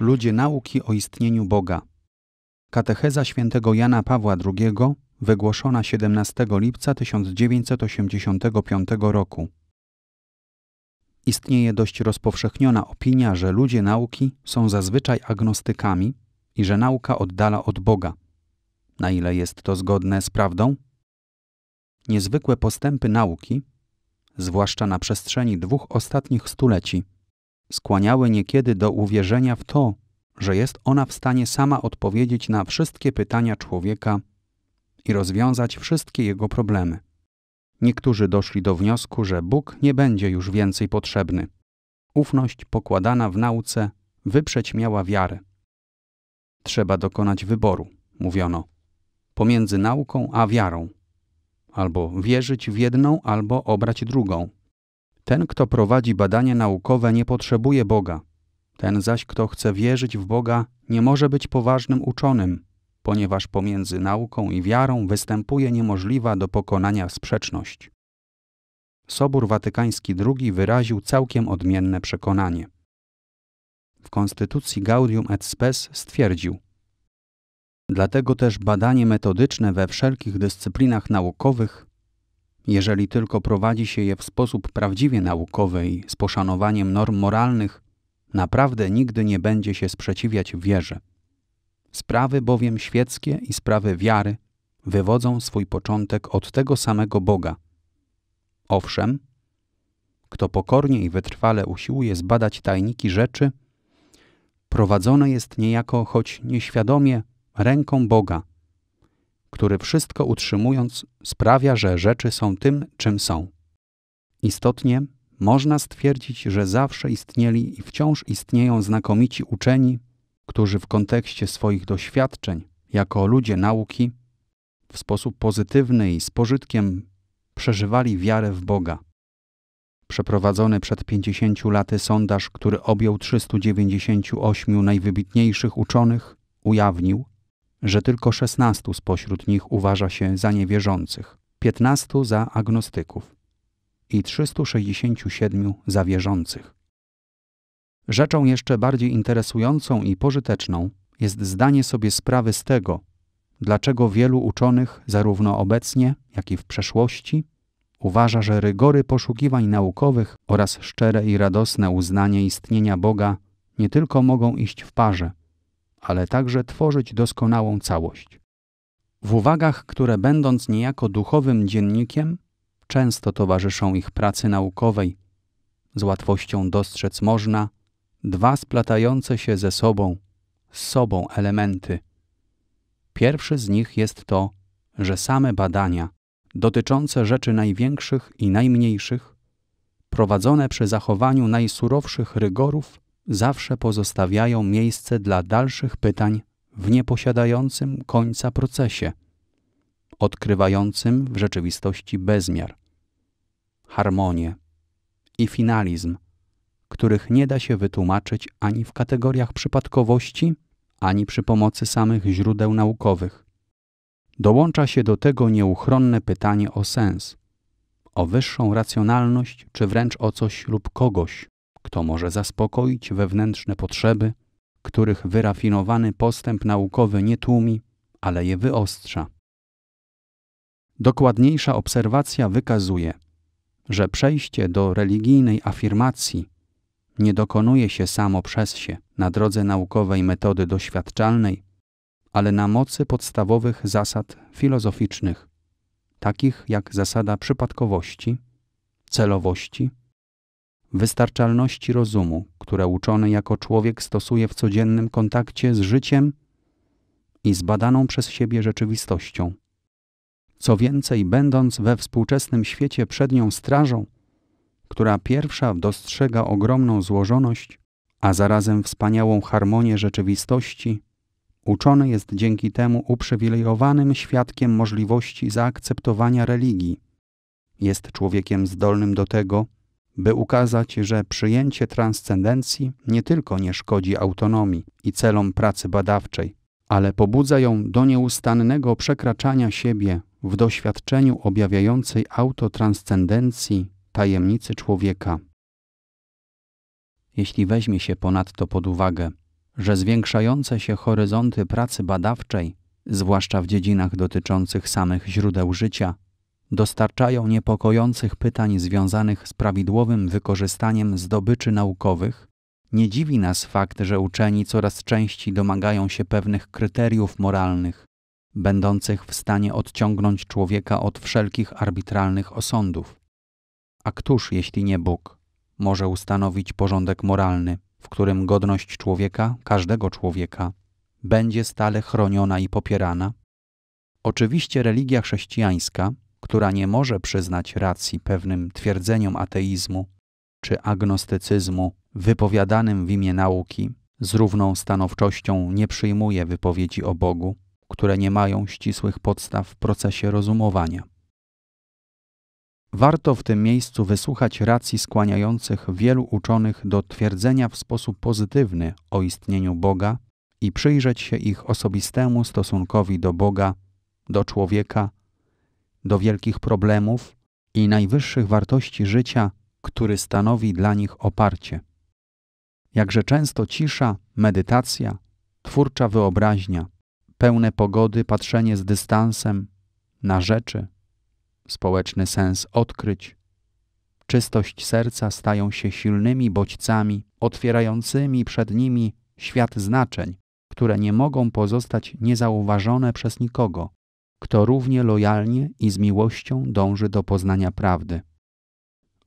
Ludzie nauki o istnieniu Boga. Katecheza świętego Jana Pawła II, wygłoszona 17 lipca 1985 roku. Istnieje dość rozpowszechniona opinia, że ludzie nauki są zazwyczaj agnostykami i że nauka oddala od Boga. Na ile jest to zgodne z prawdą? Niezwykłe postępy nauki, zwłaszcza na przestrzeni dwóch ostatnich stuleci, skłaniały niekiedy do uwierzenia w to, że jest ona w stanie sama odpowiedzieć na wszystkie pytania człowieka i rozwiązać wszystkie jego problemy. Niektórzy doszli do wniosku, że Bóg nie będzie już więcej potrzebny. Ufność pokładana w nauce wyprzeć miała wiarę. Trzeba dokonać wyboru, mówiono, pomiędzy nauką a wiarą, albo wierzyć w jedną, albo obrać drugą. Ten, kto prowadzi badania naukowe, nie potrzebuje Boga. Ten zaś, kto chce wierzyć w Boga, nie może być poważnym uczonym, ponieważ pomiędzy nauką i wiarą występuje niemożliwa do pokonania sprzeczność. Sobór Watykański II wyraził całkiem odmienne przekonanie. W konstytucji Gaudium et Spes stwierdził: Dlatego też badanie metodyczne we wszelkich dyscyplinach naukowych jeżeli tylko prowadzi się je w sposób prawdziwie naukowy i z poszanowaniem norm moralnych, naprawdę nigdy nie będzie się sprzeciwiać wierze. Sprawy bowiem świeckie i sprawy wiary wywodzą swój początek od tego samego Boga. Owszem, kto pokornie i wytrwale usiłuje zbadać tajniki rzeczy, prowadzone jest niejako, choć nieświadomie, ręką Boga, który wszystko utrzymując sprawia, że rzeczy są tym, czym są. Istotnie można stwierdzić, że zawsze istnieli i wciąż istnieją znakomici uczeni, którzy w kontekście swoich doświadczeń jako ludzie nauki w sposób pozytywny i z pożytkiem przeżywali wiarę w Boga. Przeprowadzony przed 50 laty sondaż, który objął 398 najwybitniejszych uczonych, ujawnił, że tylko 16 spośród nich uważa się za niewierzących, 15 za agnostyków i 367 za wierzących. Rzeczą jeszcze bardziej interesującą i pożyteczną jest zdanie sobie sprawy z tego, dlaczego wielu uczonych, zarówno obecnie, jak i w przeszłości, uważa, że rygory poszukiwań naukowych oraz szczere i radosne uznanie istnienia Boga nie tylko mogą iść w parze, ale także tworzyć doskonałą całość. W uwagach, które będąc niejako duchowym dziennikiem, często towarzyszą ich pracy naukowej, z łatwością dostrzec można dwa splatające się ze sobą, z sobą elementy. Pierwszy z nich jest to, że same badania dotyczące rzeczy największych i najmniejszych, prowadzone przy zachowaniu najsurowszych rygorów, zawsze pozostawiają miejsce dla dalszych pytań w nieposiadającym końca procesie, odkrywającym w rzeczywistości bezmiar, harmonię i finalizm, których nie da się wytłumaczyć ani w kategoriach przypadkowości, ani przy pomocy samych źródeł naukowych. Dołącza się do tego nieuchronne pytanie o sens, o wyższą racjonalność, czy wręcz o coś lub kogoś kto może zaspokoić wewnętrzne potrzeby, których wyrafinowany postęp naukowy nie tłumi, ale je wyostrza. Dokładniejsza obserwacja wykazuje, że przejście do religijnej afirmacji nie dokonuje się samo przez się na drodze naukowej metody doświadczalnej, ale na mocy podstawowych zasad filozoficznych, takich jak zasada przypadkowości, celowości, wystarczalności rozumu, które uczony jako człowiek stosuje w codziennym kontakcie z życiem i z badaną przez siebie rzeczywistością. Co więcej, będąc we współczesnym świecie przednią strażą, która pierwsza dostrzega ogromną złożoność, a zarazem wspaniałą harmonię rzeczywistości, uczony jest dzięki temu uprzywilejowanym świadkiem możliwości zaakceptowania religii. Jest człowiekiem zdolnym do tego, by ukazać, że przyjęcie transcendencji nie tylko nie szkodzi autonomii i celom pracy badawczej, ale pobudza ją do nieustannego przekraczania siebie w doświadczeniu objawiającej autotranscendencji tajemnicy człowieka. Jeśli weźmie się ponadto pod uwagę, że zwiększające się horyzonty pracy badawczej, zwłaszcza w dziedzinach dotyczących samych źródeł życia, dostarczają niepokojących pytań związanych z prawidłowym wykorzystaniem zdobyczy naukowych, nie dziwi nas fakt, że uczeni coraz częściej domagają się pewnych kryteriów moralnych, będących w stanie odciągnąć człowieka od wszelkich arbitralnych osądów. A któż, jeśli nie Bóg, może ustanowić porządek moralny, w którym godność człowieka, każdego człowieka, będzie stale chroniona i popierana? Oczywiście religia chrześcijańska, która nie może przyznać racji pewnym twierdzeniom ateizmu czy agnostycyzmu wypowiadanym w imię nauki, z równą stanowczością nie przyjmuje wypowiedzi o Bogu, które nie mają ścisłych podstaw w procesie rozumowania. Warto w tym miejscu wysłuchać racji skłaniających wielu uczonych do twierdzenia w sposób pozytywny o istnieniu Boga i przyjrzeć się ich osobistemu stosunkowi do Boga, do człowieka do wielkich problemów i najwyższych wartości życia, który stanowi dla nich oparcie. Jakże często cisza, medytacja, twórcza wyobraźnia, pełne pogody patrzenie z dystansem na rzeczy, społeczny sens odkryć, czystość serca stają się silnymi bodźcami otwierającymi przed nimi świat znaczeń, które nie mogą pozostać niezauważone przez nikogo kto równie lojalnie i z miłością dąży do poznania prawdy.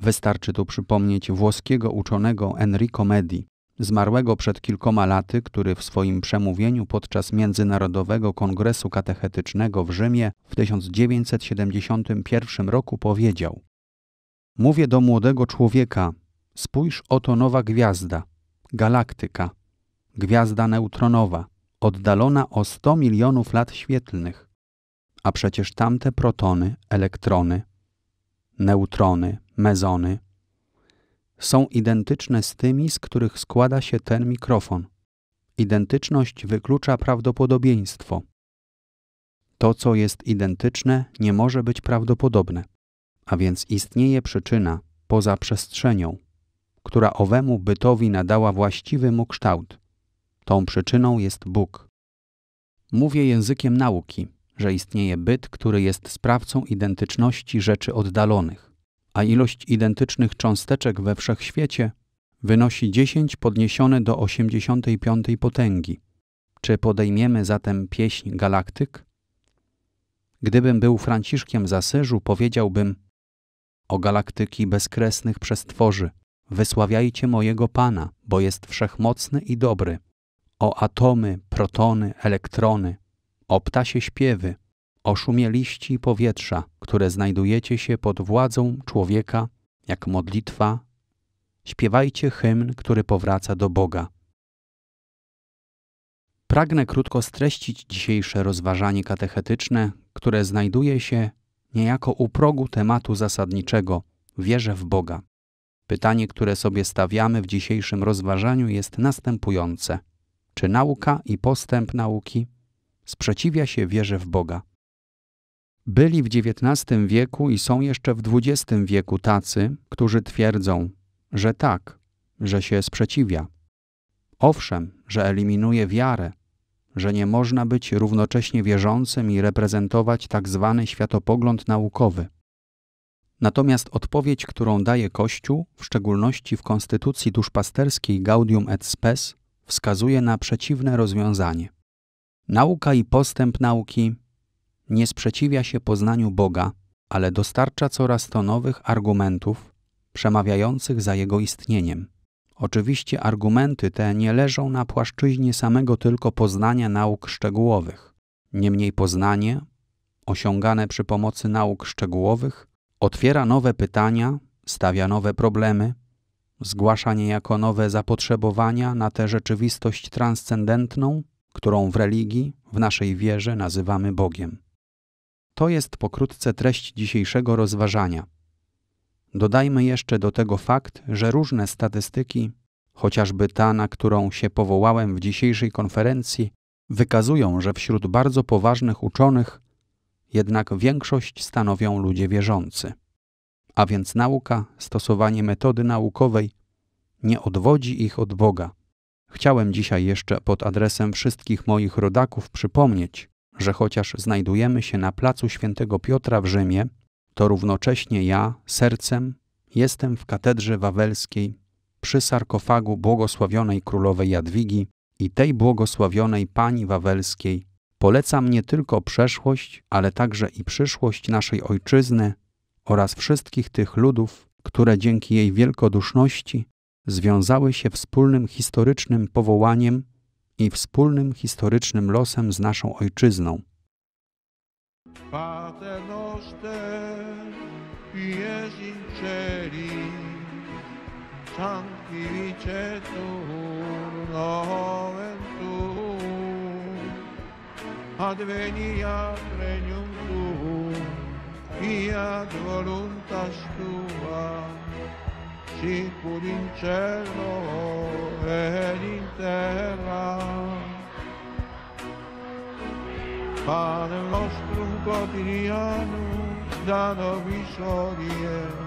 Wystarczy tu przypomnieć włoskiego uczonego Enrico Medi, zmarłego przed kilkoma laty, który w swoim przemówieniu podczas Międzynarodowego Kongresu Katechetycznego w Rzymie w 1971 roku powiedział: Mówię do młodego człowieka, spójrz oto nowa gwiazda, galaktyka, gwiazda neutronowa, oddalona o 100 milionów lat świetlnych a przecież tamte protony, elektrony, neutrony, mezony są identyczne z tymi, z których składa się ten mikrofon. Identyczność wyklucza prawdopodobieństwo. To, co jest identyczne, nie może być prawdopodobne, a więc istnieje przyczyna poza przestrzenią, która owemu bytowi nadała właściwy mu kształt. Tą przyczyną jest Bóg. Mówię językiem nauki, że istnieje byt, który jest sprawcą identyczności rzeczy oddalonych, a ilość identycznych cząsteczek we wszechświecie wynosi 10 podniesione do 85 potęgi. Czy podejmiemy zatem pieśń galaktyk? Gdybym był Franciszkiem z Asyżu, powiedziałbym o galaktyki bezkresnych przestworzy, wysławiajcie mojego Pana, bo jest wszechmocny i dobry. O atomy, protony, elektrony, o ptasie śpiewy, o szumie liści i powietrza, które znajdujecie się pod władzą człowieka, jak modlitwa, śpiewajcie hymn, który powraca do Boga. Pragnę krótko streścić dzisiejsze rozważanie katechetyczne, które znajduje się niejako u progu tematu zasadniczego wierzę w Boga. Pytanie, które sobie stawiamy w dzisiejszym rozważaniu jest następujące: czy nauka i postęp nauki sprzeciwia się wierze w Boga. Byli w XIX wieku i są jeszcze w XX wieku tacy, którzy twierdzą, że tak, że się sprzeciwia. Owszem, że eliminuje wiarę, że nie można być równocześnie wierzącym i reprezentować tak zwany światopogląd naukowy. Natomiast odpowiedź, którą daje Kościół, w szczególności w konstytucji duszpasterskiej Gaudium et Spes, wskazuje na przeciwne rozwiązanie. Nauka i postęp nauki nie sprzeciwia się poznaniu Boga, ale dostarcza coraz to nowych argumentów przemawiających za jego istnieniem. Oczywiście argumenty te nie leżą na płaszczyźnie samego tylko poznania nauk szczegółowych. Niemniej poznanie, osiągane przy pomocy nauk szczegółowych, otwiera nowe pytania, stawia nowe problemy, zgłasza niejako nowe zapotrzebowania na tę rzeczywistość transcendentną, którą w religii, w naszej wierze nazywamy Bogiem. To jest pokrótce treść dzisiejszego rozważania. Dodajmy jeszcze do tego fakt, że różne statystyki, chociażby ta, na którą się powołałem w dzisiejszej konferencji, wykazują, że wśród bardzo poważnych uczonych jednak większość stanowią ludzie wierzący. A więc nauka, stosowanie metody naukowej nie odwodzi ich od Boga, Chciałem dzisiaj jeszcze pod adresem wszystkich moich rodaków przypomnieć, że chociaż znajdujemy się na placu Świętego Piotra w Rzymie, to równocześnie ja, sercem, jestem w katedrze wawelskiej przy sarkofagu błogosławionej królowej Jadwigi i tej błogosławionej pani wawelskiej. Polecam nie tylko przeszłość, ale także i przyszłość naszej ojczyzny oraz wszystkich tych ludów, które dzięki jej wielkoduszności związały się wspólnym historycznym powołaniem i wspólnym historycznym losem z naszą ojczyzną. regnum tuum, voluntas tua, sicuro in cielo ed in terra. Padre nostro quotidiano, da noi sorie,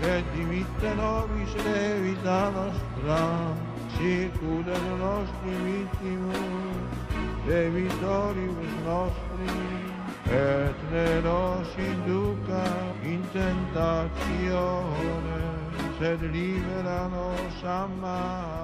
e dimitte noi se devi da nostra, sicuro del nostro vittimo, e vittorius nostri, e ne nos induca in tentazione. sed libera nos a